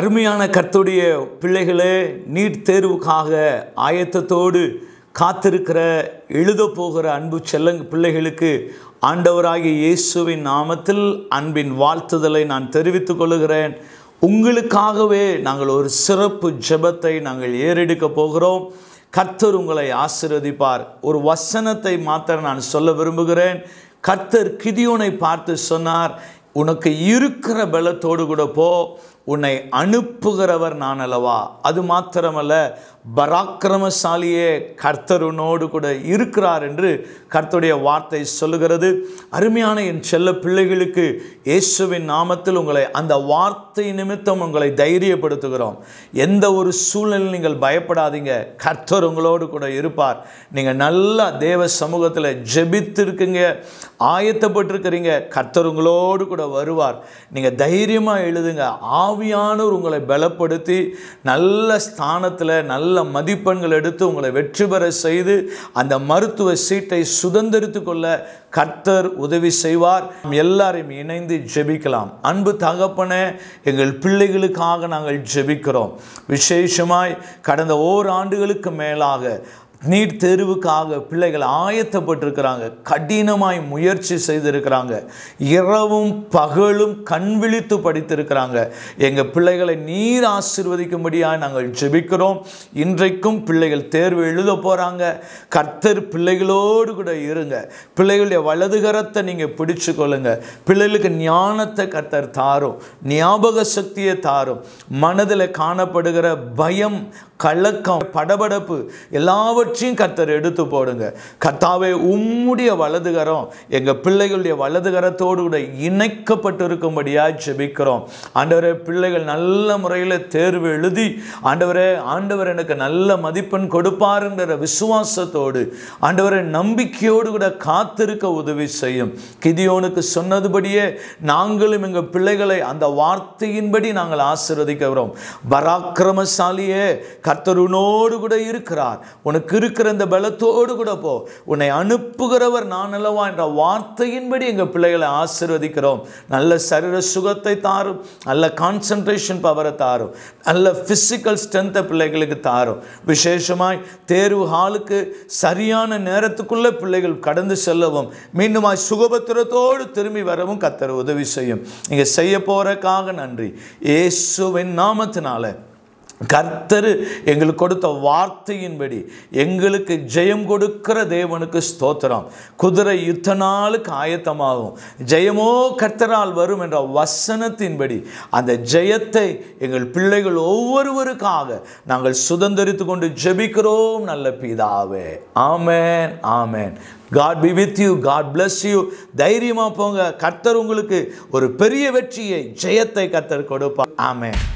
அருமையான கர்த்துடைய பிள்ளைகளே நீட் தேர்வுக்காக ஆயத்தத்தோடு காத்திருக்கிற எழுத போகிற அன்பு செல்ல பிள்ளைகளுக்கு ஆண்டவராகிய இயேசுவின் நாமத்தில் அன்பின் வாழ்த்துதலை நான் தெரிவித்துக் கொள்கிறேன் உங்களுக்காகவே நாங்கள் ஒரு சிறப்பு ஜெபத்தை நாங்கள் ஏறெடுக்க போகிறோம் கர்த்தர் உங்களை ஆசிர்வதிப்பார் ஒரு வசனத்தை மாத்திர நான் சொல்ல விரும்புகிறேன் கர்த்தர் கிதியோனை பார்த்து சொன்னார் உனக்கு இருக்கிற பலத்தோடு கூட போ உன்னை அனுப்புகிறவர் நான் அல்லவா அது மாத்திரமல்ல பராக்கிரமசாலியே கர்த்தருனோடு கூட இருக்கிறார் என்று கர்த்தருடைய வார்த்தை சொல்லுகிறது அருமையான என் செல்ல பிள்ளைகளுக்கு இயேசுவின் நாமத்தில் உங்களை அந்த வார்த்தை நிமித்தம் உங்களை தைரியப்படுத்துகிறோம் எந்த ஒரு சூழ்நிலையில் நீங்கள் பயப்படாதீங்க கர்த்தர் உங்களோடு கூட இருப்பார் நீங்கள் நல்லா தேவ சமூகத்தில் ஜெபித்திருக்குங்க ஆயத்தப்பட்டிருக்கிறீங்க கர்த்தர் உங்களோடு கூட வருவார் நீங்கள் தைரியமாக எழுதுங்க ஆவியானவர் உங்களை பலப்படுத்தி நல்ல ஸ்தானத்தில் நல்ல மதிப்பெண்கள் எடுத்து உங்களை வெற்றி பெற செய்து அந்த மருத்துவ சீட்டை சுதந்திரித்து கொள்ள கர்த்தர் உதவி செய்வார் எல்லாரையும் இணைந்து ஜெபிக்கலாம் அன்பு தகப்பன எங்கள் பிள்ளைகளுக்காக நாங்கள் ஜெபிக்கிறோம் விசேஷமாய் கடந்த ஓராண்டுகளுக்கு மேலாக நீட் தேர்வுக்காக பிள்ளைகள் ஆயத்தப்பட்டிருக்கிறாங்க கடினமாய் முயற்சி செய்திருக்கிறாங்க இரவும் பகலும் கண் விழித்து படித்திருக்கிறாங்க எங்கள் பிள்ளைகளை நீர் ஆசிர்வதிக்கும்படியாக நாங்கள் ஜெபிக்கிறோம் இன்றைக்கும் பிள்ளைகள் தேர்வு எழுத போகிறாங்க கர்த்தர் பிள்ளைகளோடு கூட இருங்க பிள்ளைகளுடைய வலதுகரத்தை நீங்கள் பிடிச்சு கொள்ளுங்க பிள்ளைகளுக்கு ஞானத்தை கர்த்தர் தாரும் ஞாபக சக்தியை தாரும் மனதில் காணப்படுகிற பயம் கலக்கம் படபடப்பு எல்லாவற்றையும் எல்லாவற்றையும் கத்தர் எடுத்து போடுங்க கத்தாவே உம்முடைய வலதுகரம் எங்கள் பிள்ளைகளுடைய வலதுகரத்தோடு கூட இணைக்கப்பட்டிருக்கும்படியாக ஜெபிக்கிறோம் ஆண்டவரே பிள்ளைகள் நல்ல முறையில் தேர்வு எழுதி ஆண்டவரே ஆண்டவர் எனக்கு நல்ல மதிப்பெண் கொடுப்பாருங்கிற விசுவாசத்தோடு ஆண்டவரை நம்பிக்கையோடு கூட காத்திருக்க உதவி செய்யும் கிதியோனுக்கு சொன்னதுபடியே நாங்களும் எங்கள் பிள்ளைகளை அந்த வார்த்தையின்படி நாங்கள் ஆசிர்வதிக்கிறோம் பராக்கிரமசாலியே கர்த்தருனோடு கூட இருக்கிறார் உனக்கு இருக்கிற இந்த பலத்தோடு கூட போ உன்னை அனுப்புகிறவர் நான் அல்லவா என்ற வார்த்தையின்படி எங்கள் பிள்ளைகளை ஆசிர்வதிக்கிறோம் நல்ல சரீர சுகத்தை தாரும் நல்ல கான்சன்ட்ரேஷன் பவரை தாரும் நல்ல ஃபிசிக்கல் ஸ்ட்ரென்த்தை பிள்ளைகளுக்கு தாரும் விசேஷமாய் தேர்வு ஹாலுக்கு சரியான நேரத்துக்குள்ளே பிள்ளைகள் கடந்து செல்லவும் மீண்டும் சுகபத்திரத்தோடு திரும்பி வரவும் கத்தர் உதவி செய்யும் இங்கே செய்ய போகிறக்காக நன்றி இயேசுவின் நாமத்தினால கர்த்தர் எங்களுக்கு கொடுத்த வார்த்தையின்படி எங்களுக்கு ஜெயம் கொடுக்கிற தேவனுக்கு ஸ்தோத்திரம் குதிரை யுத்த நாளுக்கு ஆயத்தமாகும் ஜெயமோ கர்த்தரால் வரும் என்ற வசனத்தின்படி அந்த ஜெயத்தை எங்கள் பிள்ளைகள் ஒவ்வொருவருக்காக நாங்கள் சுதந்திரித்து கொண்டு ஜெபிக்கிறோம் நல்ல பிதாவே ஆமேன் ஆமேன் God be with you God bless you தைரியமாக போங்க கர்த்தர் உங்களுக்கு ஒரு பெரிய வெற்றியை ஜெயத்தை கர்த்தர் கொடுப்பார் ஆமேன்